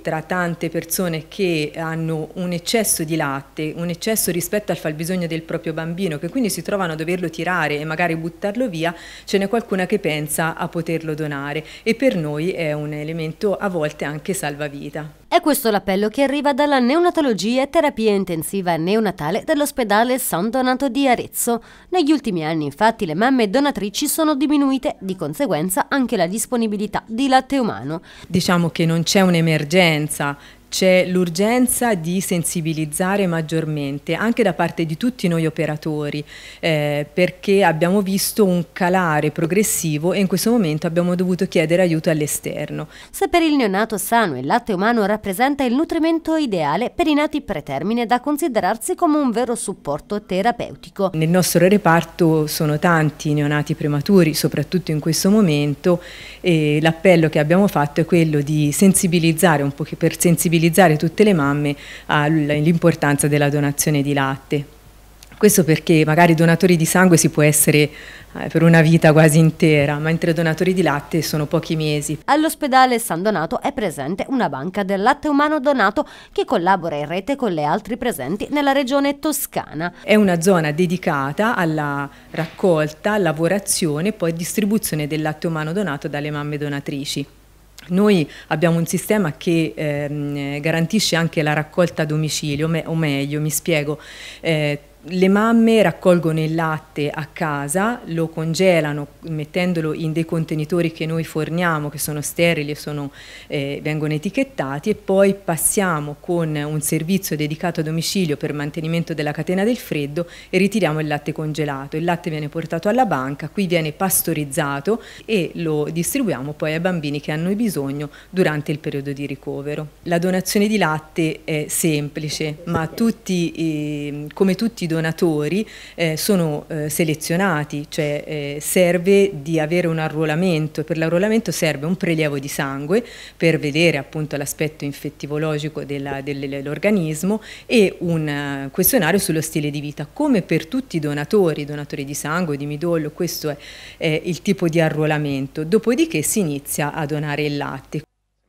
tra tante persone che hanno un eccesso di latte, un eccesso rispetto al fabbisogno del proprio bambino, che quindi si trovano a doverlo tirare e magari buttarlo via, ce n'è qualcuna che pensa a poterlo donare e per noi è un elemento a volte anche salvavita. È questo l'appello che arriva dalla neonatologia e terapia intensiva neonatale dell'ospedale San Donato di Arezzo. Negli ultimi anni infatti le mamme donatrici sono diminuite, di conseguenza anche la disponibilità di latte umano. Diciamo che non c'è un'emergenza c'è l'urgenza di sensibilizzare maggiormente anche da parte di tutti noi operatori eh, perché abbiamo visto un calare progressivo e in questo momento abbiamo dovuto chiedere aiuto all'esterno. Se per il neonato sano il latte umano rappresenta il nutrimento ideale per i nati pretermine da considerarsi come un vero supporto terapeutico. Nel nostro reparto sono tanti i neonati prematuri, soprattutto in questo momento e l'appello che abbiamo fatto è quello di sensibilizzare un po' per sensibilizzare sensibilizzare tutte le mamme all'importanza della donazione di latte. Questo perché magari donatori di sangue si può essere eh, per una vita quasi intera, mentre donatori di latte sono pochi mesi. All'ospedale San Donato è presente una banca del latte umano donato che collabora in rete con le altre presenti nella regione toscana. È una zona dedicata alla raccolta, lavorazione e poi distribuzione del latte umano donato dalle mamme donatrici. Noi abbiamo un sistema che ehm, garantisce anche la raccolta a domicilio, me o meglio, mi spiego, eh, le mamme raccolgono il latte a casa, lo congelano mettendolo in dei contenitori che noi forniamo, che sono sterili e eh, vengono etichettati e poi passiamo con un servizio dedicato a domicilio per mantenimento della catena del freddo e ritiriamo il latte congelato. Il latte viene portato alla banca, qui viene pastorizzato e lo distribuiamo poi ai bambini che hanno bisogno durante il periodo di ricovero. La donazione di latte è semplice, ma tutti, eh, come tutti i donatori eh, sono eh, selezionati, cioè eh, serve di avere un arruolamento, per l'arruolamento serve un prelievo di sangue per vedere appunto l'aspetto infettivologico dell'organismo e un eh, questionario sullo stile di vita. Come per tutti i donatori, donatori di sangue, di midollo, questo è il tipo di arruolamento, dopodiché si inizia a donare il latte.